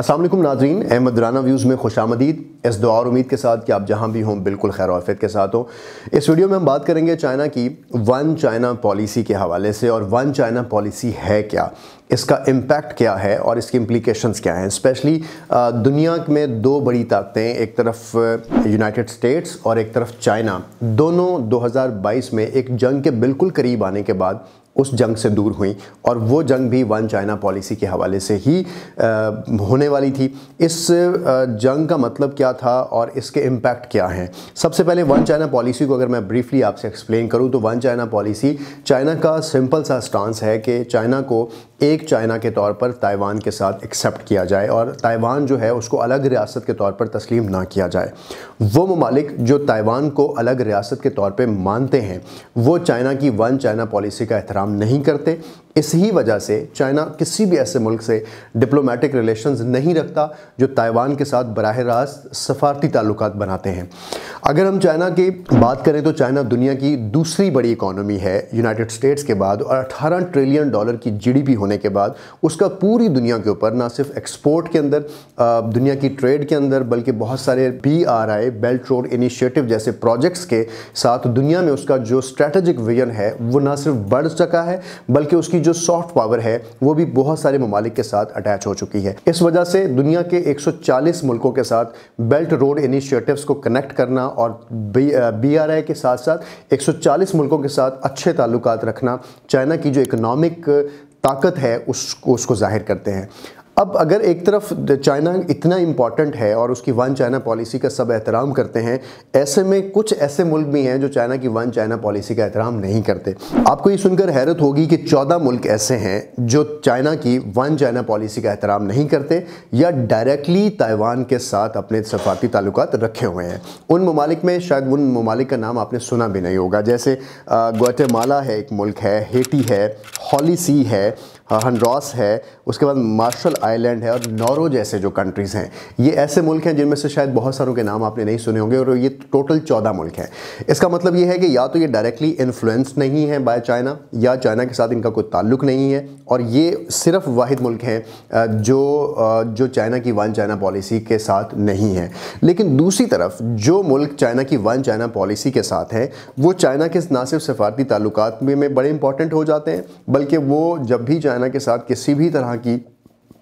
असलम नाजरीन अहमद राना व्यूज़ में खुश आमदीद इस दुआ और उम्मीद के साथ कि आप जहाँ भी हों बिल्कुल खैर वफियत के साथ हों इस वीडियो में हम बात करेंगे चाइना की वन चाइना पॉलिसी के हवाले से और वन चाइना पॉलिसी है क्या इसका इम्पैक्ट क्या है और इसकी इम्प्लीकेशंस क्या हैं स्पेशली uh, दुनिया में दो बड़ी ताकतें एक तरफ यूनाइटेड uh, स्टेट्स और एक तरफ चाइना दोनों 2022 में एक जंग के बिल्कुल करीब आने के बाद उस जंग से दूर हुई और वो जंग भी वन चाइना पॉलिसी के हवाले से ही आ, uh, होने वाली थी इस जंग का मतलब क्या था और इसके इम्पैक्ट क्या हैं सबसे पहले वन चाइना पॉलिसी को अगर मैं ब्रीफली आपसे एक्सप्लेन करूं तो वन चाइना पॉलिसी चाइना का सिंपल सा स्टांस है कि चाइना को एक चाइना के तौर पर ताइवान के साथ एक्सेप्ट किया जाए और ताइवान जो है उसको अलग रियासत के तौर पर तस्लीम ना किया जाए वो ममालिक जो ताइवान को अलग रियासत के तौर पर मानते हैं वो चाइना की वन चाइना पॉलिसी का एहतराम नहीं करते इस ही वजह से चाइना किसी भी ऐसे मुल्क से डिप्लोमेटिक रिलेशंस नहीं रखता जो ताइवान के साथ बरह रास्त सफारती ताल्लुक बनाते हैं अगर हम चाइना की बात करें तो चाइना दुनिया की दूसरी बड़ी इकोनॉमी है यूनाइटेड स्टेट्स के बाद और 18 ट्रिलियन डॉलर की जीडीपी होने के बाद उसका पूरी दुनिया के ऊपर ना सिर्फ एक्सपोर्ट के अंदर दुनिया की ट्रेड के अंदर बल्कि बहुत सारे B R I belt road initiative जैसे प्रोजेक्ट्स के साथ दुनिया में उसका जो स्ट्रैटेजिक विजन है वो ना सिर्फ बढ़ चुका है बल्कि उसकी की जो सॉफ्ट पावर है वो भी बहुत सारे ममालिक के साथ अटैच हो चुकी है इस वजह से दुनिया के 140 मुल्कों के साथ बेल्ट रोड इनिशिएटिव्स को कनेक्ट करना और बी आर आई के साथ साथ 140 मुल्कों के साथ अच्छे ताल्लुक रखना चाइना की जो इकनॉमिक uh, ताकत है उसको उसको जाहिर करते हैं अब अगर एक तरफ चाइना इतना इम्पॉर्टेंट है और उसकी वन चाइना पॉलिसी का सब एहतराम करते हैं ऐसे में कुछ ऐसे मुल्क भी हैं जो चाइना की वन चाइना पॉलिसी का एहतराम नहीं करते आपको ये सुनकर हैरत होगी कि चौदह मुल्क ऐसे हैं जो चाइना की वन चाइना पॉलिसी का एहतराम नहीं करते या डायरेक्टली ताइवान के साथ अपने सफ़ारती ताल्लुक रखे हुए हैं उन ममालिक में शायद उन ममालिक का नाम आपने सुना भी नहीं होगा जैसे ग्वाटेमाला है एक मुल्क है हेटी है हॉलीसी है हाँ, हंड्रास है उसके बाद मार्शल आइलैंड है और नॉरो जैसे जो कंट्रीज़ हैं ये ऐसे मुल्क हैं जिनमें से शायद बहुत सारों के नाम आपने नहीं सुने होंगे और ये टोटल चौदह मुल्क हैं इसका मतलब ये है कि या तो ये डायरेक्टली इन्फ्लुएंस नहीं है बाय चाइना या चाइना के साथ इनका कोई ताल्लुक नहीं है और ये सिर्फ वाद मुल्क हैं जो जो चाइना की वन चाइना पॉलिसी के साथ नहीं है लेकिन दूसरी तरफ जो मुल्क चाइना की वन चाइना पॉलिसी के साथ हैं वो चाइना के ना सिर्फ सफारती ताल्लुक में बड़े इंपॉर्टेंट हो जाते हैं बल्कि वो जब भी चाइना चाइना के साथ किसी भी तरह की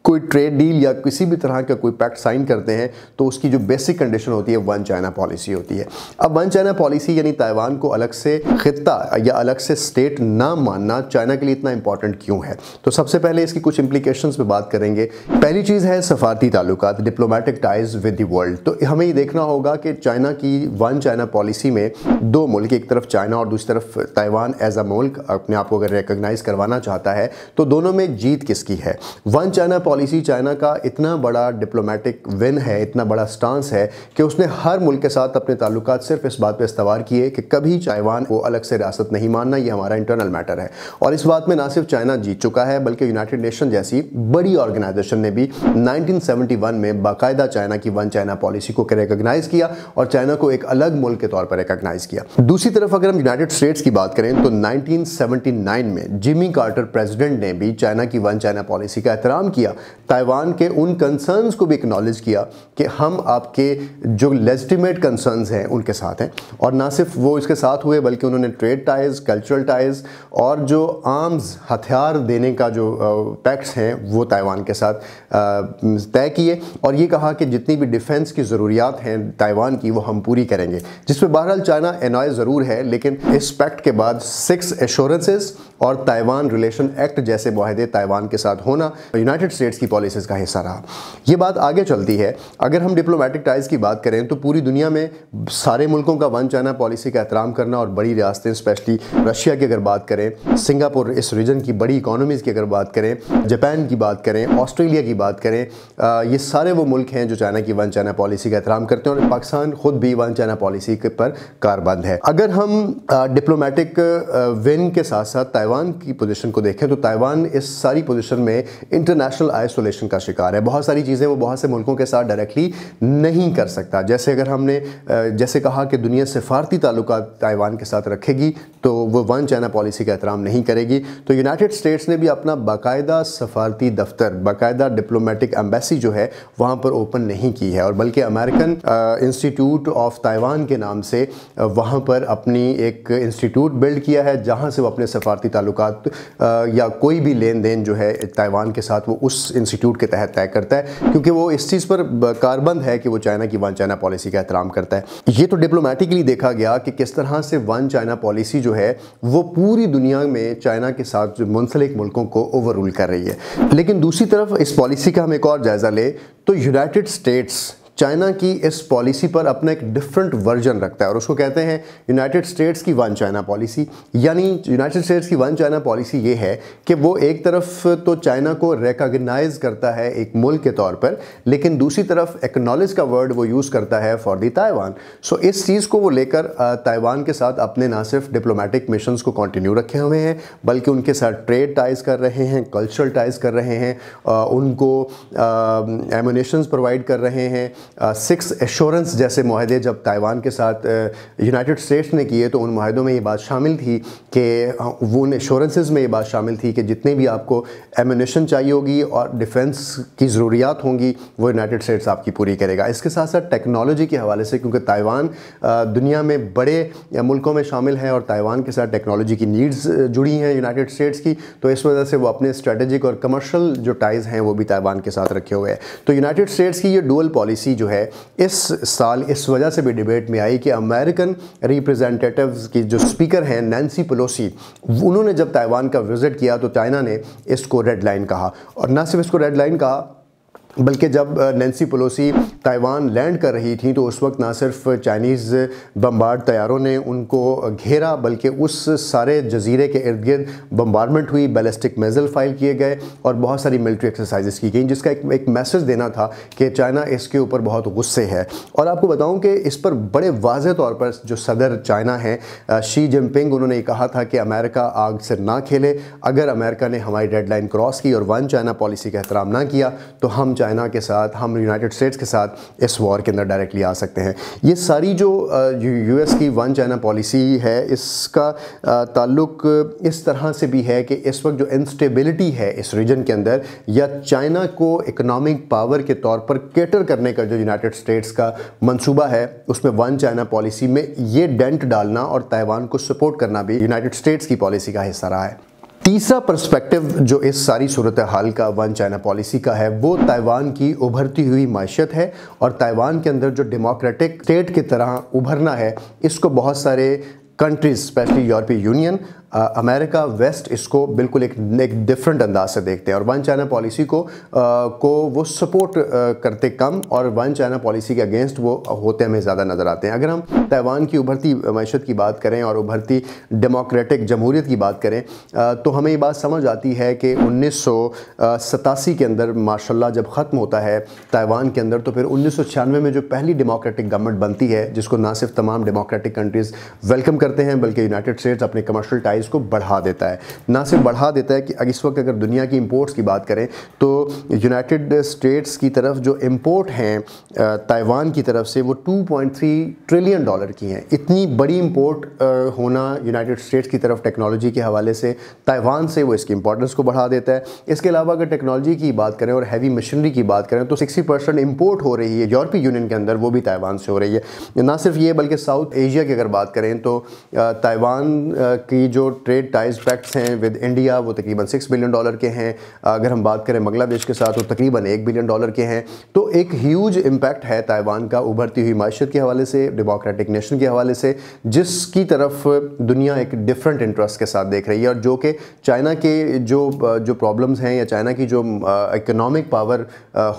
कोई ट्रेड डील या किसी भी तरह का कोई पैक्ट साइन करते हैं तो उसकी जो बेसिक कंडीशन होती है वन चाइना पॉलिसी होती है अब वन चाइना पॉलिसी यानी ताइवान को अलग से खत्ता या अलग से स्टेट ना मानना चाइना के लिए इतना इंपॉर्टेंट क्यों है तो सबसे पहले इसकी कुछ इंप्लीकेशन पर बात करेंगे पहली चीज़ है सफारती ताल्लुक diplomatic ties with the world तो हमें ये देखना होगा कि चाइना की वन चाइना पॉलिसी में दो मुल्क एक तरफ चाइना और दूसरी तरफ ताइवान एज अ मुल्क अपने आप को अगर रिकग्नाइज करवाना चाहता है तो दोनों में जीत किसकी है one China policy policy China का इतना बड़ा डिप्लोमेटिक विन है इतना बड़ा स्टांस है कि उसने हर मुल्क के साथ अपने ताल्लुक सिर्फ इस बात पर इस्तवार किए कि कभी चाइवान को अलग से रियासत नहीं मानना यह हमारा इंटरनल मैटर है और इस बात में ना सिर्फ चाइना जीत चुका है बल्कि यूनाइटेड नेशन जैसी बड़ी ऑर्गेनाइजेशन ने भी नाइनटीन में बाकायदा चाइना की वन चाइना पॉलिसी को रिकग्नाइज किया और चाइना को एक अलग मुल्क के तौर पर रिकग्नाइज किया दूसरी तरफ अगर हम यूनाइटेड स्टेट्स की बात करें तो नाइनटीन में जिमी कार्टर प्रेसिडेंट ने भी चाइना की वन चाइना पॉलिसी का एहतराम किया ताइवान के उन कंसर्न्स को भी एक्नॉलेज किया कि हम आपके जो लेजिटिमेट कंसर्न्स हैं उनके साथ हैं और ना सिर्फ वो इसके साथ हुए बल्कि उन्होंने ट्रेड टाइज़ कल्चरल टाइज़ और जो आर्म्स हथियार देने का जो पैक्ट्स हैं वो ताइवान के साथ तय किए और ये कहा कि जितनी भी डिफेंस की ज़रूरियात हैं ताइवान की वो हम पूरी करेंगे जिसमें बहरहाल चाइना एनॉय ज़रूर है लेकिन इस पैक्ट के बाद सिक्स एश्योरेंसेस और ताइवान रिलेशन एक्ट जैसे माहदे ताइवान के साथ होना यूनाइटेड स्टेट्स की पॉलिसीज़ का हिस्सा रहा ये बात आगे चलती है अगर हम डिप्लोमेटिक टाइज़ की बात करें तो पूरी दुनिया में सारे मुल्कों का वन चाइना पॉलिसी का एहतराम करना और बड़ी रियासतें स्पेशली रशिया की अगर बात करें सिंगापुर इस रीजन की बड़ी इकोनॉमीज की अगर बात करें जापान की बात करें ऑस्ट्रेलिया की बात करें आ, ये सारे वो मुल्क हैं जो चाइना की वन चाइना पॉलिसी का एहतराम करते हैं और पाकिस्तान खुद भी वन चाइना पॉलिसी पर कारबंद है अगर हम डिप्लोमेटिक विन के साथ साथ ताइवान ताइवान की पोजीशन को देखें तो ताइवान इस सारी पोजीशन में इंटरनेशनल आइसोलेशन का शिकार है बहुत सारी चीज़ें वो बहुत से मुल्कों के साथ डायरेक्टली नहीं कर सकता जैसे अगर हमने जैसे कहा कि दुनिया सिफारती ताल्लुक ताइवान के साथ रखेगी तो वो वन चाइना पॉलिसी का एहतराम नहीं करेगी तो यूनाइटेड स्टेट्स ने भी अपना बाकायदा सफारती दफ्तर बाकायदा डिप्लोमेटिक एम्बेसी जो है वहाँ पर ओपन नहीं की है और बल्कि अमेरिकन इंस्टीट्यूट ऑफ ताइवान के नाम से वहाँ पर अपनी एक इंस्टीट्यूट बिल्ड किया है जहाँ से वो अपने सफारती ताल्लुक या कोई भी लेन देन जो है ताइवान के साथ वो उस इंस्टीट्यूट के तहत तय करता है क्योंकि वो इस चीज़ पर कारबंद है कि वो चाइना की वन चाइना पॉलिसी का एहतराम करता है ये तो डिप्लोमेटिकली देखा गया कि किस तरह से वन चाइना पॉलिसी जो है वो पूरी दुनिया में चाइना के साथ जो मुंसलिक मुल्कों को ओवर रूल कर रही है लेकिन दूसरी तरफ इस पॉलिसी का हम एक और जायज़ा लें तो यूनाइटेड स्टेट्स चाइना की इस पॉलिसी पर अपना एक डिफरेंट वर्जन रखता है और उसको कहते हैं यूनाइटेड स्टेट्स की वन चाइना पॉलिसी यानी यूनाइटेड स्टेट्स की वन चाइना पॉलिसी ये है कि वो एक तरफ तो चाइना को रिकॉग्नाइज करता है एक मुल्क के तौर पर लेकिन दूसरी तरफ एक्नॉलेज का वर्ड वो यूज़ करता है फॉर दी ताइवान सो इस चीज़ को वो लेकर ताइवान के साथ अपने ना सिर्फ डिप्लोमेटिक मिशन को कंटिन्यू रखे हुए हैं बल्कि उनके साथ ट्रेड टाइज कर रहे हैं कल्चरल टाइज कर रहे हैं उनको एमोनेशन प्रोवाइड कर रहे हैं सिक्स एश्योरेंस जैसे माहे जब ताइवान के साथ यूनाइटेड स्टेट्स ने किए तो उन माहों में ये बात शामिल थी कि वो उन एश्योरेंसेज में ये बात शामिल थी कि जितने भी आपको एमिनेशन चाहिए होगी और डिफेंस की ज़रूरियात होंगी वो यूनाइटेड स्टेट्स आपकी पूरी करेगा इसके साथ साथ टेक्नोलॉजी के हवाले से क्योंकि ताइवान दुनिया में बड़े मुल्कों में शामिल हैं और ताइवान के साथ टेक्नोलॉजी की नीड्स जुड़ी हैं यूनाइटेड स्टेट्स की तो इस वजह से वो अपने स्ट्रेटेजिक और कमर्शल जो टाइज़ हैं वो भी ताइवान के साथ रखे हुए हैं तो यूनाइटेड स्टेट्स की ये डुअल पॉलिसी जो है इस साल इस वजह से भी डिबेट में आई कि अमेरिकन रिप्रेजेंटेटिव की जो स्पीकर हैं नैन्सी पलोसी उन्होंने जब ताइवान का विज़िट किया तो चाइना ने इसको रेड लाइन कहा और ना सिर्फ इसको रेड लाइन कहा बल्कि जब नैन्सी पलोसी ताइवान लैंड कर रही थी तो उस वक्त ना सिर्फ चाइनीज़ बम्बार्ड तैयारों ने उनको घेरा बल्कि उस सारे जजीरे के इर्द गिर्द बम्बारमेंट हुई बैलिस्टिक मेज़ल फाइल किए गए और बहुत सारी मिलिट्री एक्सरसाइजेस की गई जिसका एक, एक मैसेज देना था कि चाइना इसके ऊपर बहुत गुस्से है और आपको बताऊँ कि इस पर बड़े वाज तौर पर जो सदर चाइना है शी जिनपिंग उन्होंने कहा था कि अमेरिका आग से ना खेले अगर अमेरिका ने हमारी डेड क्रॉस की और वन चाइना पॉलिसी का एहतराम ना किया तो हम चाइना के साथ हम यूनाइटेड स्टेट्स के साथ इस वॉर के अंदर डायरेक्टली आ सकते हैं ये सारी जो यूएस की वन चाइना पॉलिसी है इसका ताल्लुक इस तरह से भी है कि इस वक्त जो इंस्टेबिलिटी है इस रीजन के अंदर या चाइना को इकोनॉमिक पावर के तौर पर केटर करने का जो यूनाइटेड स्टेट्स का मंसूबा है उसमें वन चाइना पॉलिसी में ये डेंट डालना और ताइवान को सपोर्ट करना भी यूनाइटेड स्टेट्स की पॉलिसी का हिस्सा रहा है तीसरा पर्सपेक्टिव जो इस सारी सूरत हाल का वन चाइना पॉलिसी का है वो ताइवान की उभरती हुई मैशत है और ताइवान के अंदर जो डेमोक्रेटिक स्टेट की तरह उभरना है इसको बहुत सारे कंट्रीज स्पेशली यूरोपीय यूनियन अमेरिका वेस्ट इसको बिल्कुल एक एक डिफरेंट अंदाज से देखते हैं और वन चाइना पॉलिसी को आ, को वो सपोर्ट करते कम और वन चाइना पॉलिसी के अगेंस्ट वो होते हमें ज़्यादा नज़र आते हैं अगर हम ताइवान की उभरती मैशत की बात करें और उभरती डेमोक्रेटिक जमहूरीत की बात करें आ, तो हमें ये बात समझ आती है कि उन्नीस के अंदर माशा जब ख़त्म होता है ताइवान के अंदर तो फिर उन्नीस में जो पहली डेमोक्रेटिक गवर्नमेंट बनती है जिसको ना सिर्फ तमाम डेमोक्रेटिक कंट्रीज़ वेलकम करते हैं बल्कि यूनाइटेड स्टेट्स अपने कमर्शल टाइप प्राइस को बढ़ा देता है ना सिर्फ बढ़ा देता है कि इस वक्त अगर दुनिया की इम्पोर्ट्स की बात करें तो यूनाइटेड स्टेट्स की तरफ जो इम्पोर्ट हैं ताइवान की तरफ से वो 2.3 ट्रिलियन डॉलर की हैं इतनी बड़ी इम्पोर्ट होना यूनाइटेड स्टेट्स की तरफ टेक्नोलॉजी के हवाले से ताइवान से वो इसकी इंपॉर्टेंस को बढ़ा देता है इसके अलावा अगर टेक्नोलॉजी की बात करें और हैवी मशीनरी की बात करें तो सिक्सटी परसेंट इम्पोर्ट हो रही है यूरोपीय यूनियन के अंदर वो भी ताइवान से हो रही है ना सिर्फ ये बल्कि साउथ एशिया की अगर बात करें तो ताइवान की जो ट्रेड टाइज पैक्ट्स हैं विद इंडिया वो तकरीबन सिक्स बिलियन डॉलर के हैं अगर हम बात करें बांग्लादेश के साथ वो तकरीबन एक बिलियन डॉलर के हैं तो एक ह्यूज इम्पैक्ट है ताइवान का उभरती हुई माशत के हवाले से डेमोक्रेटिक नेशन के हवाले से जिसकी तरफ दुनिया एक डिफरेंट इंटरेस्ट के साथ देख रही है और जो कि चाइना के जो जो प्रॉब्लम्स हैं या चाइना की जो इकोनॉमिक पावर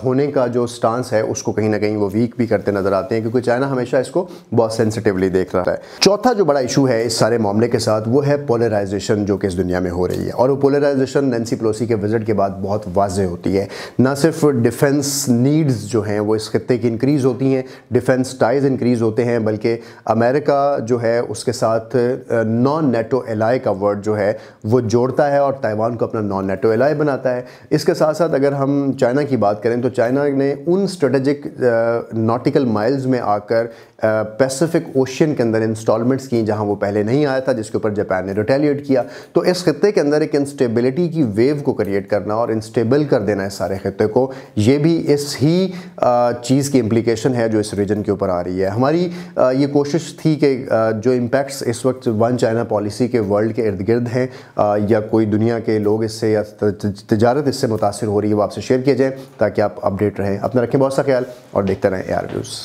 होने का जो स्टांस है उसको कहीं ना कहीं वो वीक भी करते नज़र आते हैं क्योंकि चाइना हमेशा इसको बहुत सेंसिटिवली देख रहा है चौथा जो बड़ा इशू है इस सारे मामले के साथ वो है पोलराइजेशन जो कि इस दुनिया में हो रही है और वो पोलराइजेशन नैन्सी प्लोसी के विजिट के बाद बहुत वाजे होती है ना सिर्फ डिफेंस नीड्स जो हैं वो इस खत्े की इंक्रीज़ होती हैं डिफेंस टाइज इंक्रीज़ होते हैं बल्कि अमेरिका जो है उसके साथ नॉन नेटो एलाय का वर्ड जो है वो जोड़ता है और ताइवान को अपना नॉन नेटो एलाय बनाता है इसके साथ साथ अगर हम चाइना की बात करें तो चाइना ने उन स्ट्रेटजिक नॉटिकल माइल्स में आकर पैसिफिक ओशन के अंदर इंस्टॉलमेंट्स की जहाँ वो पहले नहीं आया था जिसके ऊपर जापान ने रिटेलिएट किया तो इस खत्े के अंदर एक इंस्टेबिलिटी की वेव को क्रिएट करना और इंस्टेबल कर देना इस सारे खत्े को ये भी इस ही चीज़ की इम्प्लीकेशन है जो इस रीजन के ऊपर आ रही है हमारी ये कोशिश थी कि जो इम्पैक्ट्स इस वक्त वन चाइना पॉलिसी के वर्ल्ड के इर्द गिर्द हैं या कोई दुनिया के लोग इससे या तजारत इससे मुतासर हो रही है वो आपसे शेयर किया जाए ताकि आप अपडेट रहें अपना रखें बहुत सा ख्याल और देखते रहें एयर न्यूज़